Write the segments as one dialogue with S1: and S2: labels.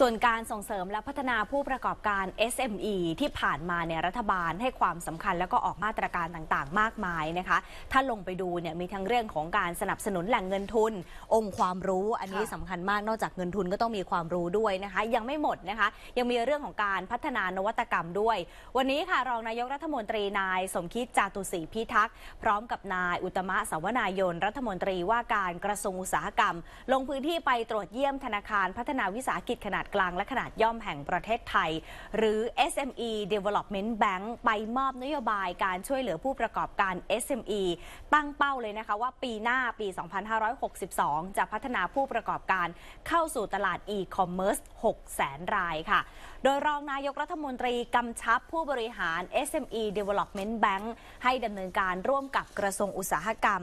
S1: ส่วนการส่งเสริมและพัฒนาผู้ประกอบการ SME ที่ผ่านมาเนี่ยรัฐบาลให้ความสำคัญแล้วก็ออกมาตรการต่างๆ มากมายนะคะ ถ้าลงไปดูเนี่ยมีทั้งเรื่องของการสนับสนุนแหล่งเงินทุน องค์ความรู้อันนี้สำคัญมาก นอกจากเงินทุนก็ต้องมีความรู้ด้วยนะคะ ยังไม่หมดนะคะ ยังมีเรื่องของการพัฒนานวัตกรรมด้วย วันนี้ค่ะรองนายกรัฐมนตรีนายสมคิดจาตุศรีพิทักษ์พร้อมกับนายอุตมะสวนายนรัฐมนตรีว่าการกระทรวงอุตสาหกรรม ลงพื้นที่ไปตรวจเยี่ยมธนาคารพัฒนาวิสาหกิจขนาดดกลางและขนาดย่อมแห่งประเทศไทย หรือ SME Development Bank ไปมอบนโยบายการช่วยเหลือผู้ประกอบการ SME ตั้งเป้าเลยนะคะว่าปีหน้าปี 2562 จะพัฒนาผู้ประกอบการเข้าสู่ตลาด e-commerce 6แสนรายค่ะ โดยรองนายกรัฐมนตรี กำชับผู้บริหาร SME Development Bank ให้ดำเนินการร่วมกับกระทรวงอุตสาหกรรม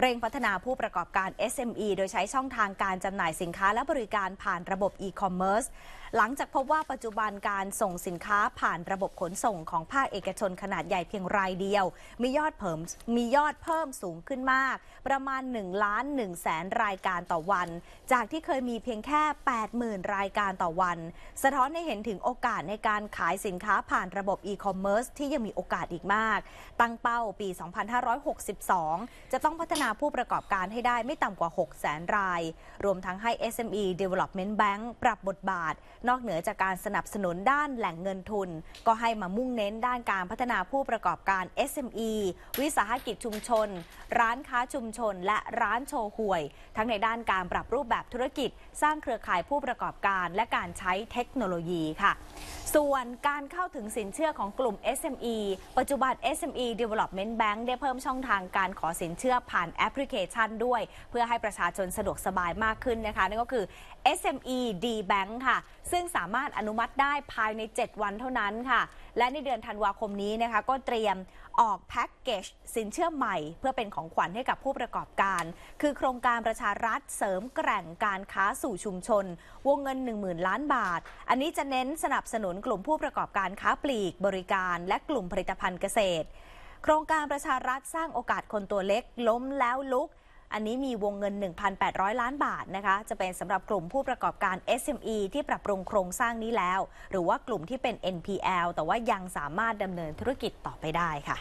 S1: เร่งพัฒนาผู้ประกอบการ SME โดยใช้ช่องทางการจำหน่ายสินค้าและบริการผ่านระบบ e-commerce Commerce หลังจากพบว่าปัจจุบันการส่งสินค้าผ่านระบบขนส่งของภาคเอกชนขนาดใหญ่เพียงรายเดียว มียอดเพิ่มมียอดเพิ่มสูงขึ้นมากประมาณ1ล้าน1แสนรายการต่อวัน จากที่เคยมีเพียงแค่ 80,000 รายการต่อวัน สะท้อนให้เห็นถึงโอกาสในการขายสินค้าผ่านระบบอีคอมเมิร์ซที่ยังมีโอกาสอีกมาก ตั้งเป้าปี 2562 จะต้องพัฒนาผู้ประกอบการให้ได้ไม่ต่ำกว่า6 0 0 0 0 0 ราย รวมทั้งให้ SME Development Bank ปรับบทบาทนอกเหนือจากการสนับสนุนด้านแหล่งเงินทุน ก็ให้มามุ่งเน้นด้านการพัฒนาผู้ประกอบการ SME วิสาหกิจชุมชน ร้านค้าชุมชน และร้านโชว์ห่วย ทั้งในด้านการปรับรูปแบบธุรกิจ สร้างเครือข่ายผู้ประกอบการและการใช้เทคโนโลยีค่ะ ส่วนการเข้าถึงสินเชื่อของกลุ่ม SME ปัจจุบัน SME Development Bank ได้เพิ่มช่องทางการขอสินเชื่อผ่านแอปพลิเคชันด้วย เพื่อให้ประชาชนสะดวกสบายมากขึ้นนะคะนั่นก็คือ SME D Bank ค่ะซึ่งสามารถอนุมัติได้ภายใน 7 วันเท่านั้นค่ะ และในเดือนธันวาคมนี้นะคะก็เตรียมออกแพ็กเกจสินเชื่อใหม่ เพื่อเป็นของขวัญให้กับผู้ประกอบการ คือโครงการประชารัฐเสริมแกร่งการค้าสู่ชุมชน วงเงิน 10,000 ล้านบาท อันนี้จะเน้นสนับสนุนกลุ่มผู้ประกอบการค้าปลีกบริการและกลุ่มผลิตภัณฑ์เกษตร โครงการประชารัฐสร้างโอกาสคนตัวเล็ก ล้มแล้วลุกอันนี้มีวงเงิน 1,800 ล้านบาทนะคะ จะเป็นสำหรับกลุ่มผู้ประกอบการ SME ที่ปรับปรุงโครงสร้างนี้แล้ว หรือว่ากลุ่มที่เป็น NPL แต่ว่ายังสามารถดำเนินธุรกิจต่อไปได้ค่ะ